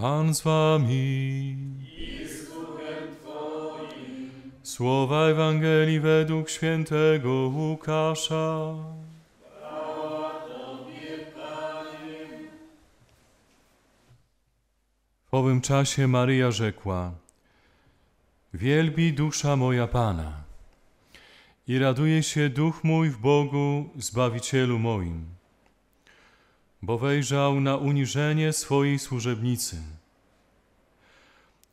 Pan z wami. I z duchem Twoim. Słowa Ewangelii według świętego Łukasza. W owym czasie Maryja rzekła, Wielbi dusza moja Pana i raduje się duch mój w Bogu, Zbawicielu moim bo wejrzał na uniżenie swojej służebnicy.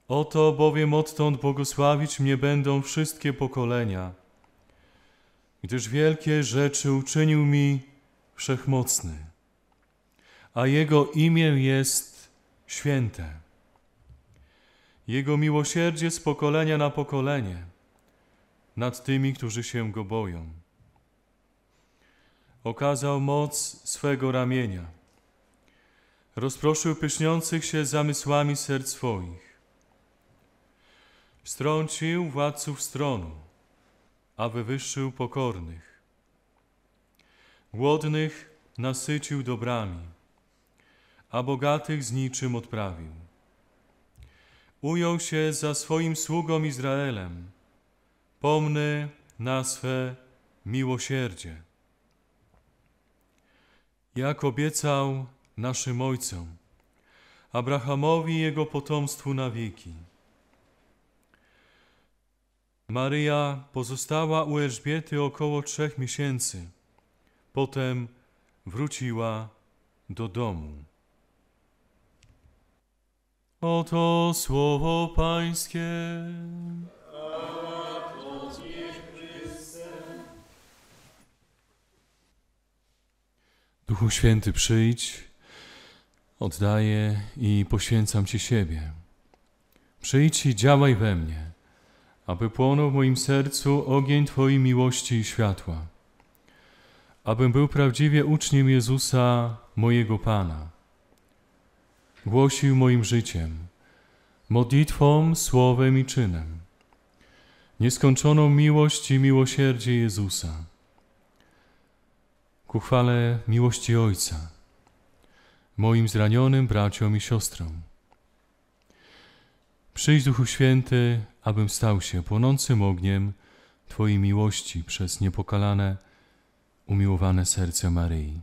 Oto bowiem odtąd błogosławić mnie będą wszystkie pokolenia, gdyż wielkie rzeczy uczynił mi Wszechmocny, a Jego imię jest święte. Jego miłosierdzie z pokolenia na pokolenie nad tymi, którzy się Go boją. Okazał moc swego ramienia rozproszył pyszniących się zamysłami serc swoich. Strącił władców stronu, a wywyższył pokornych. Głodnych nasycił dobrami, a bogatych z niczym odprawił. Ujął się za swoim sługą Izraelem, pomny na swe miłosierdzie. Jak obiecał, naszym Ojcem, Abrahamowi i jego potomstwu na wieki. Maryja pozostała u Elżbiety około trzech miesięcy. Potem wróciła do domu. Oto słowo Pańskie. Duchu Święty, przyjdź oddaję i poświęcam Ci siebie. Przyjdź i działaj we mnie, aby płonął w moim sercu ogień Twojej miłości i światła, abym był prawdziwie uczniem Jezusa, mojego Pana. Głosił moim życiem, modlitwą, słowem i czynem, nieskończoną miłość i miłosierdzie Jezusa. Ku chwale miłości Ojca, moim zranionym braciom i siostrom. Przyjdź Duchu Święty, abym stał się płonącym ogniem Twojej miłości przez niepokalane, umiłowane serce Maryi.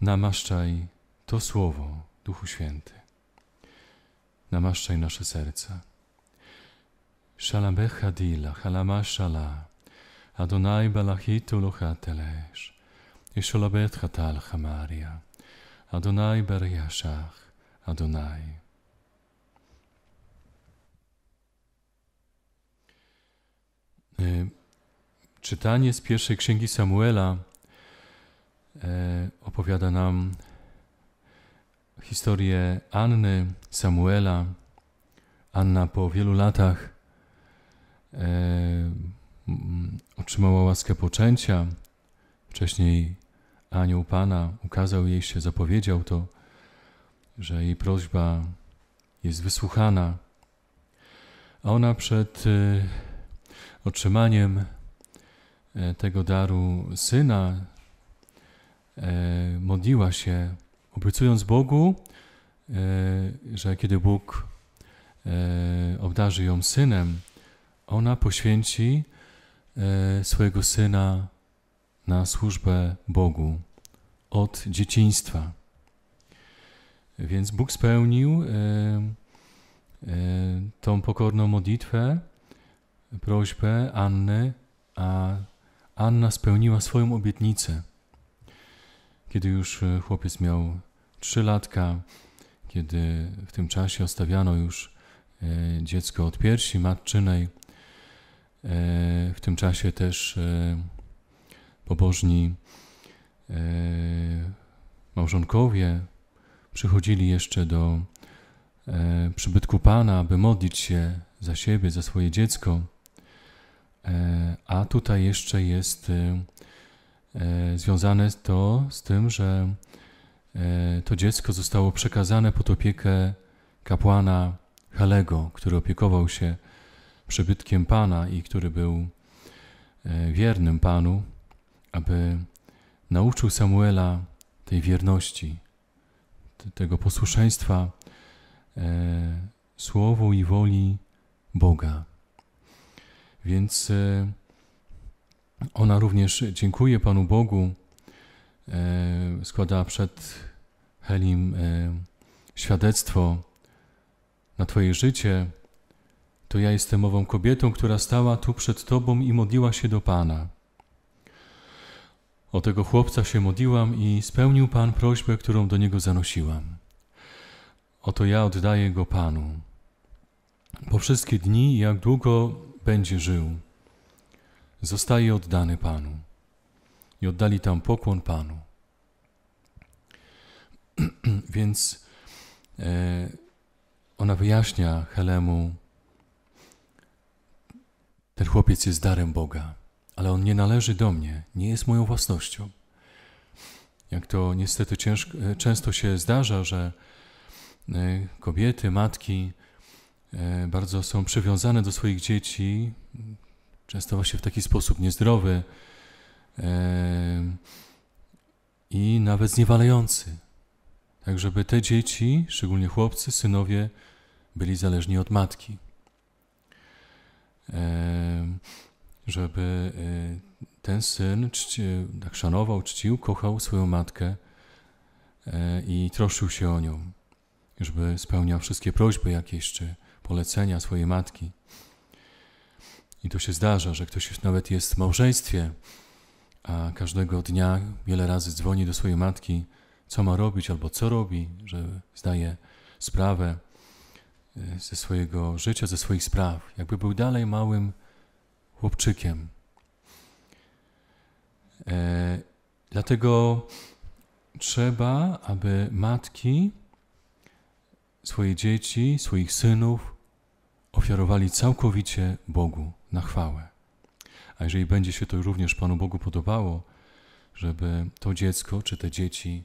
Namaszczaj to słowo, Duchu Święty. Namaszczaj nasze serca. Shalabech hadila, halama Adonai balachitu lochateleż. ישולבט חתל חמריה. Adonai ברי השח, Adonai. Czytanie z pierwszej księgi Samuela e, opowiada nam historię Anny, Samuela. Anna po wielu latach e, otrzymała łaskę poczęcia. Wcześniej anioł Pana ukazał jej się, zapowiedział to, że jej prośba jest wysłuchana, a ona przed y, otrzymaniem e, tego daru syna e, modliła się, obiecując Bogu, e, że kiedy Bóg obdarzy ją synem, ona poświęci swojego syna na służbę Bogu od dzieciństwa. Więc Bóg spełnił e, e, tą pokorną modlitwę, prośbę Anny, a Anna spełniła swoją obietnicę. Kiedy już e, chłopiec miał trzy latka, kiedy w tym czasie ostawiano już dziecko od piersi matczynej, w tym czasie też pobożni e, małżonkowie przychodzili jeszcze do e, przybytku Pana, aby modlić się za siebie, za swoje dziecko. E, a tutaj jeszcze jest związane to z tym, że to dziecko zostało przekazane pod opiekę kapłana Halego, który opiekował się przybytkiem Pana i który był wiernym Panu aby nauczył Samuela tej wierności, tego posłuszeństwa e, słowu i woli Boga. Więc e, ona również dziękuje Panu Bogu, e, składa przed Helim e, świadectwo na Twoje życie. To ja jestem ową kobietą, która stała tu przed Tobą i modliła się do Pana. O tego chłopca się modliłam i spełnił Pan prośbę, którą do niego zanosiłam. Oto ja oddaję go Panu. Po wszystkie dni, jak długo będzie żył, zostaje oddany Panu. I oddali tam pokłon Panu. Więc e, ona wyjaśnia Helemu, ten chłopiec jest darem Boga ale on nie należy do mnie, nie jest moją własnością. Jak to niestety ciężko, e, często się zdarza, że e, kobiety, matki e, bardzo są przywiązane do swoich dzieci, często właśnie w taki sposób niezdrowy i nawet zniewalający. Tak, żeby te dzieci, szczególnie chłopcy, synowie, byli zależni od matki żeby y, ten syn czci, tak szanował, czcił, kochał swoją matkę y, i troszczył się o nią, żeby spełniał wszystkie prośby jakieś czy polecenia swojej matki. I to się zdarza, że ktoś nawet jest w małżeństwie, a każdego dnia wiele razy dzwoni do swojej matki, co ma robić albo co robi, że zdaje sprawę y, ze swojego życia, ze swoich spraw. Jakby był dalej małym chłopczykiem. E, dlatego trzeba, aby matki swoje dzieci, swoich synów ofiarowali całkowicie Bogu na chwałę. A jeżeli będzie się to również Panu Bogu podobało, żeby to dziecko czy te dzieci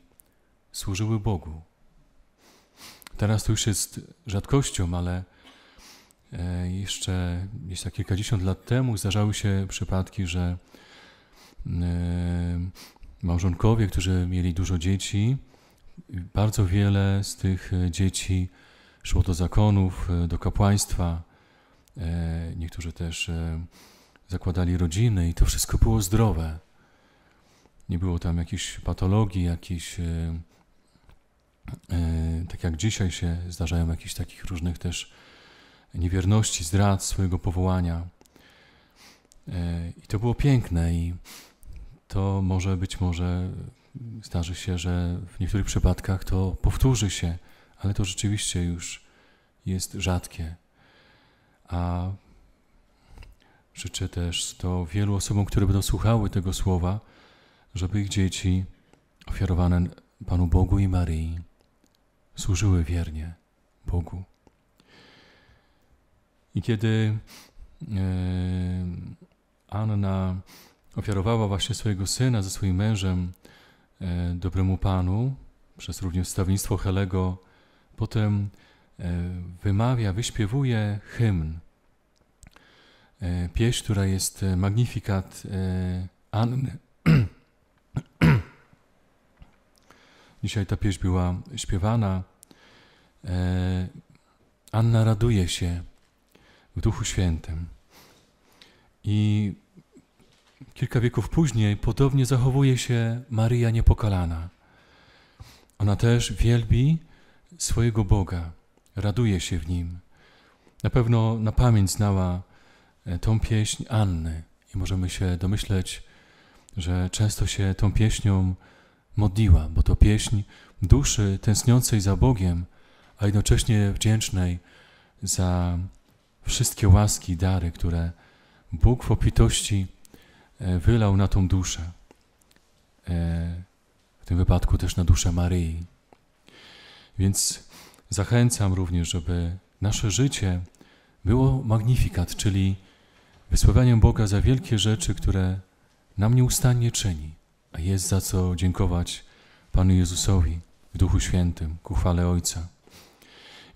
służyły Bogu. Teraz to już jest rzadkością, ale E, jeszcze jeszcze kilkadziesiąt lat temu zdarzały się przypadki, że e, małżonkowie, którzy mieli dużo dzieci, bardzo wiele z tych e, dzieci szło do zakonów, do kapłaństwa. Niektórzy też zakładali rodziny i to wszystko było zdrowe. Nie było tam jakichś patologii, jakichś, tak jak dzisiaj się zdarzają, jakichś takich różnych też niewierności, zdrad swojego powołania. E, I to było piękne i to może być może zdarzy się, że w niektórych przypadkach to powtórzy się, ale to rzeczywiście już jest rzadkie. A życzę też to wielu osobom, które będą słuchały tego słowa, żeby ich dzieci ofiarowane Panu Bogu i Maryi służyły wiernie Bogu. I kiedy e, Anna ofiarowała właśnie swojego syna ze swoim mężem e, dobremu panu, przez również stawnictwo Helego, potem e, wymawia, wyśpiewuje hymn. Pieśń, która jest magnifikat Anny. Dzisiaj ta pieśń była śpiewana. Anna raduje się, w Duchu Świętym. I kilka wieków później podobnie zachowuje się Maria Niepokalana. Ona też wielbi swojego Boga, raduje się w Nim. Na pewno na pamięć znała e, tą pieśń Anny i możemy się domyśleć, że często się tą pieśnią modliła, bo to pieśń duszy tęskniącej za Bogiem, a jednocześnie wdzięcznej za wszystkie łaski i dary, które Bóg w opitości e, wylał na tą duszę. E, w tym wypadku też na duszę Maryi. Więc zachęcam również, żeby nasze życie było magnifikat, czyli wysławianiem Boga za wielkie rzeczy, które nam nieustannie czyni, a jest za co dziękować Panu Jezusowi w Duchu Świętym, ku chwale Ojca.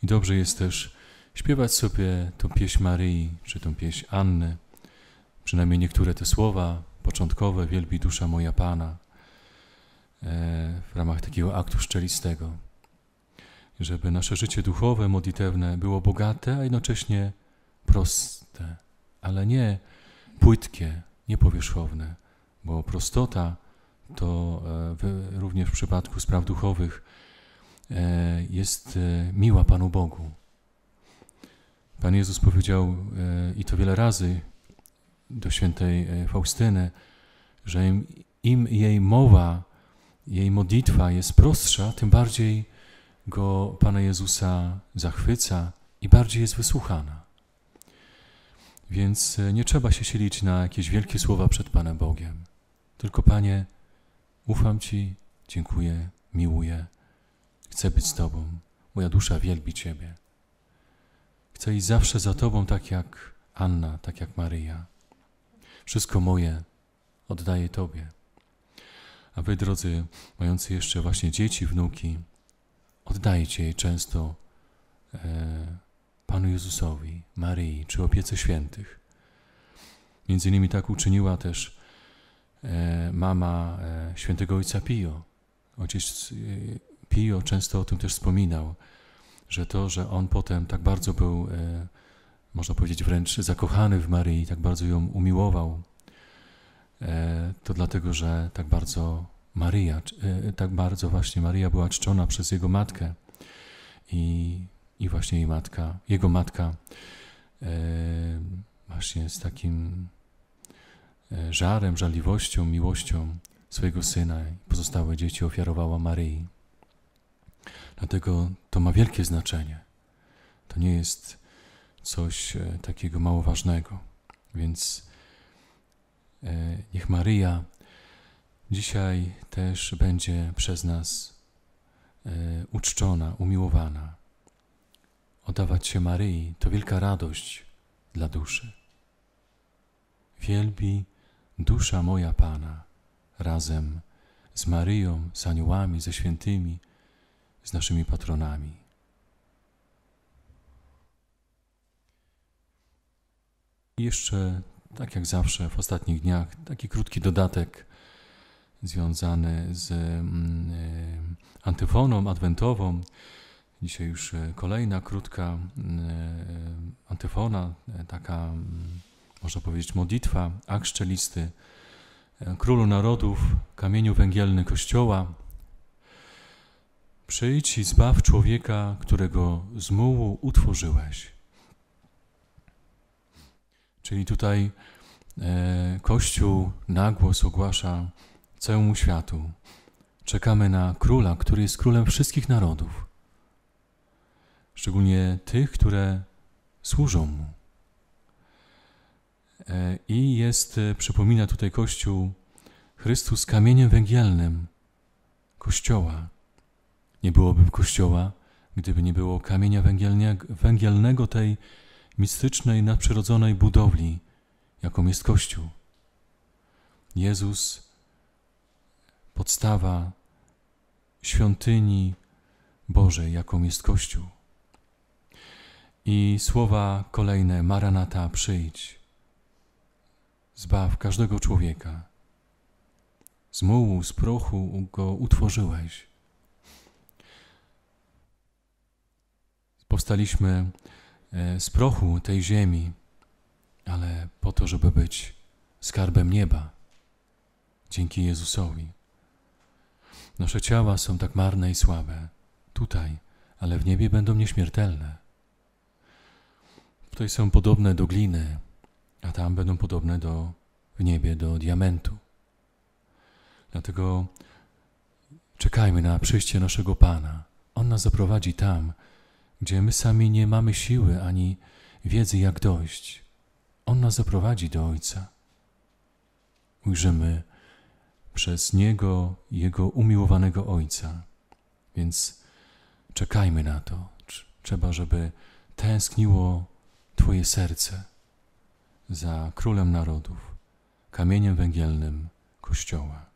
I dobrze jest też śpiewać sobie tą pieśń Maryi czy tą pieśń Anny, przynajmniej niektóre te słowa początkowe, wielbi dusza moja Pana, e, w ramach takiego aktu szczelistego. Żeby nasze życie duchowe, modlitewne było bogate, a jednocześnie proste, ale nie płytkie, nie powierzchowne, bo prostota to e, również w przypadku spraw duchowych e, jest miła Panu Bogu. Pan Jezus powiedział e, i to wiele razy do świętej e, Faustyny, że im, im jej mowa, jej modlitwa jest prostsza, tym bardziej go Pana Jezusa zachwyca i bardziej jest wysłuchana. Więc e, nie trzeba się silić na jakieś wielkie słowa przed Panem Bogiem. Tylko Panie, ufam Ci, dziękuję, miłuję, chcę być z Tobą, moja dusza wielbi Ciebie. Chcę iść zawsze za Tobą, tak jak Anna, tak jak Maryja. Wszystko moje oddaję Tobie. A Wy, drodzy, mający jeszcze właśnie dzieci, wnuki, oddajcie je często e, Panu Jezusowi, Maryi czy opiece świętych. Między innymi tak uczyniła też e, mama e, świętego ojca Pio. Ojciec e, Pio często o tym też wspominał że to, że on potem tak bardzo był, e, można powiedzieć, wręcz zakochany w Maryi, tak bardzo ją umiłował, e, to dlatego, że tak bardzo Maria, e, tak bardzo właśnie Maria była czczona przez jego matkę i, i właśnie jej matka, jego matka właśnie z takim żarem, żaliwością, miłością swojego syna i pozostałe dzieci ofiarowała Maryi. Dlatego to ma wielkie znaczenie. To nie jest coś e, takiego mało ważnego. Więc e, niech Maryja dzisiaj też będzie przez nas e, uczczona, umiłowana. Oddawać się Maryi to wielka radość dla duszy. Wielbi dusza moja Pana razem z Maryją, z aniołami, ze świętymi z naszymi patronami. I jeszcze, tak jak zawsze w ostatnich dniach, taki krótki dodatek związany z mm, y, antyfoną adwentową. Dzisiaj już y, kolejna krótka y, antyfona, taka mm, można powiedzieć modlitwa, akt szczelisty. Królu narodów, kamieniu węgielny Kościoła, Przyjdź i zbaw człowieka, którego z mułu utworzyłeś. Czyli tutaj e, Kościół nagłos ogłasza całemu światu. Czekamy na króla, który jest królem wszystkich narodów, szczególnie tych, które służą mu. E, I jest, e, przypomina tutaj Kościół, Chrystus kamieniem węgielnym Kościoła nie byłoby kościoła, gdyby nie było kamienia węgielnego tej mistycznej, nadprzyrodzonej budowli, jaką jest Kościół. Jezus, podstawa świątyni Bożej, jaką jest Kościół. I słowa kolejne: Maranata, przyjdź, zbaw każdego człowieka. Z mułu, z prochu go utworzyłeś powstaliśmy e, z prochu tej ziemi, ale po to, żeby być skarbem nieba. Dzięki Jezusowi. Nasze ciała są tak marne i słabe tutaj, ale w niebie będą nieśmiertelne. Tutaj są podobne do gliny, a tam będą podobne do w niebie do diamentu. Dlatego czekajmy na przyjście naszego Pana. On nas zaprowadzi tam, gdzie my sami nie mamy siły ani wiedzy, jak dojść. On nas zaprowadzi do Ojca. Ujrzymy przez Niego Jego umiłowanego Ojca. Więc czekajmy na to. Trzeba, żeby tęskniło Twoje serce za Królem Narodów, kamieniem węgielnym Kościoła.